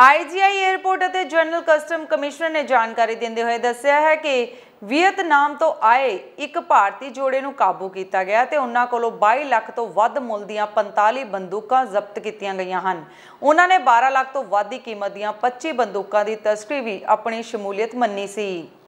ਆਈਜੀਆਈ airport ਅਤੇ general custom commissioner ਨੇ ਜਾਣਕਾਰੀ ਦਿੰਦੇ ਹੋਏ ਦੱਸਿਆ ਹੈ ਕਿ ਵੀਅਤਨਾਮ ਤੋਂ ਆਏ ਇੱਕ ਭਾਰਤੀ ਜੋੜੇ ਨੂੰ ਕਾਬੂ ਕੀਤਾ ਗਿਆ ਤੇ ਉਹਨਾਂ ਕੋਲੋਂ 22 ਲੱਖ ਤੋਂ ਵੱਧ ਮੁੱਲ ਦੀਆਂ 45 ਬੰਦੂਕਾਂ ਜ਼ਬਤ ਕੀਤੀਆਂ ਗਈਆਂ ਹਨ ਉਹਨਾਂ ਨੇ 12 ਲੱਖ ਤੋਂ ਵੱਧ ਦੀ ਕੀਮਤ ਦੀਆਂ 25 ਬੰਦੂਕਾਂ ਦੀ ਤਸਕਰੀ ਵੀ ਆਪਣੀ ਸ਼ਮੂਲੀਅਤ ਮੰਨੀ ਸੀ